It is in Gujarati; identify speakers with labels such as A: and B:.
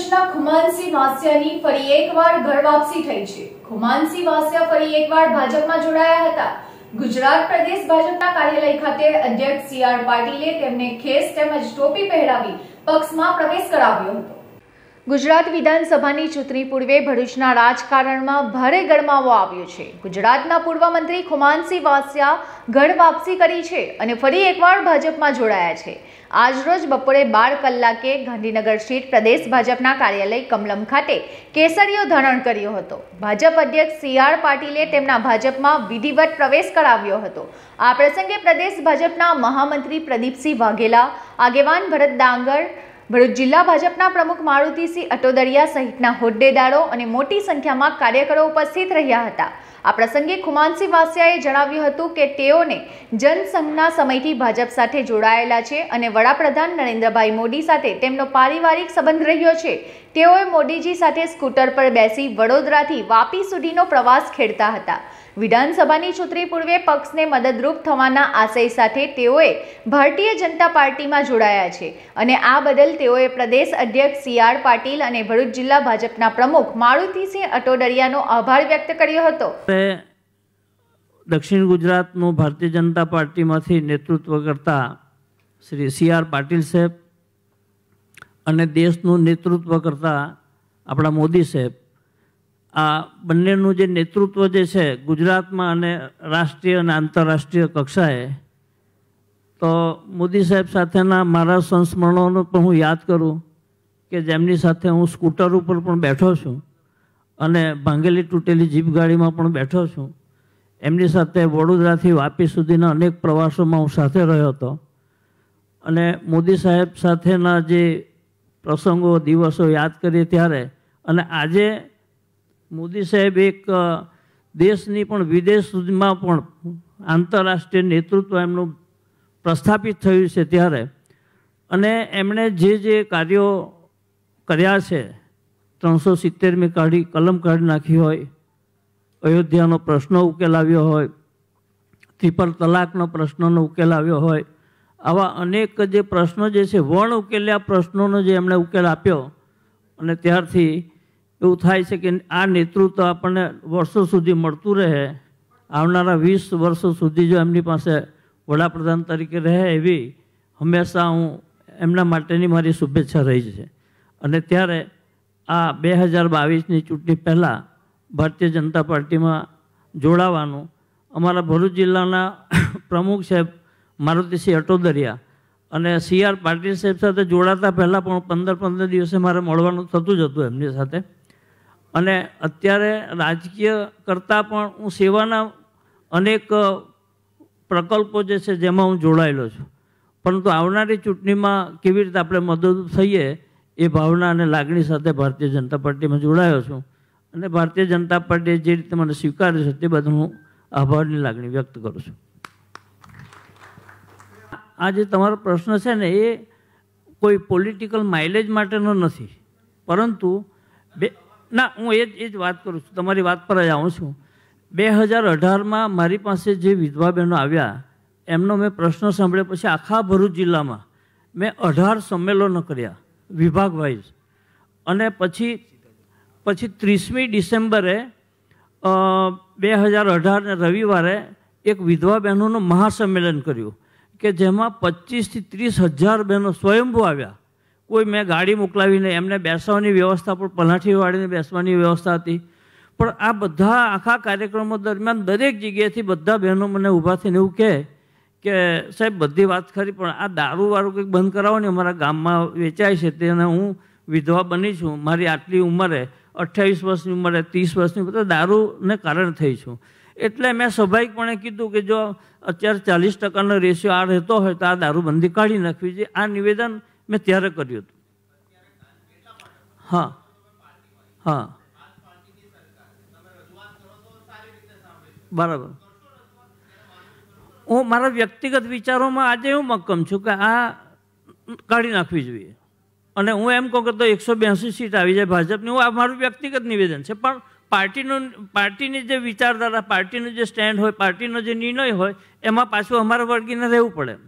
A: કચ્છના ખુમાનસિંહ વાસિયાની ફરી એકવાર ઘર વાપસી થઈ છે ખુમાનસિંહ વાસિયા ફરી એકવાર ભાજપમાં જોડાયા હતા ગુજરાત પ્રદેશ ભાજપના કાર્યાલય ખાતે અધ્યક્ષ સી આર પાટીલે તેમને ખેસ તેમજ ટોપી પહેરાવી પક્ષમાં પ્રવેશ કરાવ્યો હતો ગુજરાત વિધાનસભાની ચૂંટણી પૂર્વે ભરૂચના રાજકારણમાં ભારે ગરમાવો આવ્યો છે ગુજરાતના પૂર્વ મંત્રી ખુમાનસિંહ વાસિયા ઘર વાપસી કરી છે અને ફરી એકવાર ભાજપમાં જોડાયા છે આજરોજ બપોરે બાર કલાકે ગાંધીનગર સીટ પ્રદેશ ભાજપના કાર્યાલય કમલમ ખાતે કેસરીયો ધારણ કર્યો હતો ભાજપ અધ્યક્ષ સી આર પાટીલે તેમના ભાજપમાં વિધિવત પ્રવેશ કરાવ્યો હતો આ પ્રસંગે પ્રદેશ ભાજપના મહામંત્રી પ્રદીપસિંહ વાઘેલા આગેવાન ભરત ડાંગર ભરૂચ જિલ્લા ભાજપના પ્રમુખ મારુતિસિંહ અટોદરિયા સહિતના હોદ્દેદારો અને મોટી સંખ્યામાં કાર્યકરો ઉપસ્થિત રહ્યા હતા આ પ્રસંગે ખુમાનસિંહ વાસિયાએ જણાવ્યું હતું કે તેઓને જનસંઘના સમયથી ભાજપ સાથે જોડાયેલા છે અને વડાપ્રધાન નરેન્દ્રભાઈ મોદી સાથે તેમનો પારિવારિક સંબંધ રહ્યો છે તેઓએ મોદીજી સાથે સ્કૂટર પર બેસી વડોદરાથી વાપી સુધીનો પ્રવાસ ખેડતા હતા વિધાનસભાની ચૂંટણી પૂર્વે પક્ષને મદદરૂપ થવાના આશય સાથે તેઓએ ભારતીય જનતા પાર્ટીમાં જોડાયા છે અને આ બદલ તેઓએ પ્રદેશ અધ્યક્ષ સી પાટીલ અને ભરૂચ જિલ્લા ભાજપના પ્રમુખ મારુતિસિંહ અટોડરિયાનો આભાર વ્યક્ત કર્યો હતો
B: દક્ષિણ ગુજરાતનું ભારતીય જનતા પાર્ટીમાંથી નેતૃત્વ કરતા શ્રી સી પાટીલ સાહેબ અને દેશનું નેતૃત્વ કરતા આપણા મોદી સાહેબ આ બંનેનું જે નેતૃત્વ જે છે ગુજરાતમાં અને રાષ્ટ્રીય અને આંતરરાષ્ટ્રીય કક્ષાએ તો મોદી સાહેબ સાથેના મારા સંસ્મરણોને પણ હું યાદ કરું કે જેમની સાથે હું સ્કૂટર ઉપર પણ બેઠો છું અને ભાંગેલી તૂટેલી જીપગાડીમાં પણ બેઠો છું એમની સાથે વડોદરાથી વાપી સુધીના અનેક પ્રવાસોમાં હું સાથે રહ્યો હતો અને મોદી સાહેબ સાથેના જે પ્રસંગો દિવસો યાદ કરીએ ત્યારે અને આજે મોદી સાહેબ એક દેશની પણ વિદેશ સુધીમાં પણ આંતરરાષ્ટ્રીય નેતૃત્વ એમનું પ્રસ્થાપિત થયું છે ત્યારે અને એમણે જે જે કાર્યો કર્યા છે ત્રણસો સિત્તેરમી કાઢી કલમ કાઢી નાખી હોય અયોધ્યાનો પ્રશ્ન ઉકેલાવ્યો હોય ત્રિપલ તલાકનો પ્રશ્નનો ઉકેલ આવ્યો હોય આવા અનેક જે પ્રશ્નો જે છે વણ ઉકેલ્યા પ્રશ્નોનો જે એમણે ઉકેલ આપ્યો અને ત્યારથી એવું થાય છે કે આ નેતૃત્વ આપણને વર્ષો સુધી મળતું રહે આવનારા વીસ વર્ષો સુધી જો એમની પાસે વડાપ્રધાન તરીકે રહે એવી હંમેશા હું એમના માટેની મારી શુભેચ્છા રહી છે અને ત્યારે આ બે હજાર બાવીસની ચૂંટણી પહેલાં ભારતીય જનતા પાર્ટીમાં જોડાવાનું અમારા ભરૂચ જિલ્લાના પ્રમુખ સાહેબ મારુતિસિંહ અટોદરિયા અને સીઆર આર પાટીલ સાહેબ સાથે જોડાતા પહેલાં પણ પંદર પંદર દિવસે મારે મળવાનું થતું જ હતું એમની સાથે અને અત્યારે રાજકીય કરતાં પણ હું સેવાના અનેક પ્રકલ્પો જે છે જેમાં હું જોડાયેલો છું પરંતુ આવનારી ચૂંટણીમાં કેવી રીતે આપણે મદદરૂપ થઈએ એ ભાવના અને લાગણી સાથે ભારતીય જનતા પાર્ટીમાં જોડાયો છું અને ભારતીય જનતા પાર્ટીએ જે રીતે મને સ્વીકાર્યું છે તે બદલ હું આભારની લાગણી વ્યક્ત કરું છું આ જે તમારો પ્રશ્ન છે ને એ કોઈ પોલિટિકલ માઇલેજ માટેનો નથી પરંતુ બે ના હું એ જ એ જ વાત કરું છું તમારી વાત પર જ આવું છું બે હજાર અઢારમાં મારી પાસે જે વિધવા બહેનો આવ્યા એમનો મેં પ્રશ્ન સાંભળ્યો પછી આખા ભરૂચ જિલ્લામાં મેં અઢાર સંમેલનો કર્યા વિભાગ વાઇઝ અને પછી પછી ત્રીસમી ડિસેમ્બરે બે હજાર અઢારને રવિવારે એક વિધવા બહેનોનું મહાસંમેલન કર્યું કે જેમાં પચીસથી ત્રીસ હજાર બહેનો સ્વયંભૂ આવ્યા કોઈ મેં ગાડી મોકલાવીને એમને બેસવાની વ્યવસ્થા પણ પલાઠી વાળીને બેસવાની વ્યવસ્થા હતી પણ આ બધા આખા કાર્યક્રમો દરમિયાન દરેક જગ્યાએથી બધા બહેનો મને ઊભા થઈને એવું કહે કે સાહેબ બધી વાત ખરી પણ આ દારૂવાળું કંઈક બંધ કરાવો ને અમારા ગામમાં વેચાય છે તેને હું વિધવા બની છું મારી આટલી ઉંમરે અઠ્યાવીસ વર્ષની ઉંમરે ત્રીસ વર્ષની બધા દારૂને કારણ થઈ છું એટલે મેં સ્વાભાવિકપણે કીધું કે જો અત્યારે ચાલીસ ટકાનો રેશિયો આ રહેતો હોય તો આ દારૂબંધી કાઢી નાખવી જોઈએ આ નિવેદન મેં ત્યારે કર્યું હતું હા હા બરાબર હું મારા વ્યક્તિગત વિચારોમાં આજે હું મક્કમ છું કે આ કાઢી નાખવી જોઈએ અને હું એમ કહું કે તો એકસો બ્યાસી સીટ આવી જાય ભાજપની હું આ મારું વ્યક્તિગત નિવેદન છે પણ પાર્ટીનું પાર્ટીની જે વિચારધારા પાર્ટીનું જે સ્ટેન્ડ હોય પાર્ટીનો જે નિર્ણય હોય એમાં પાછું અમારા વળગીને રહેવું પડે એમ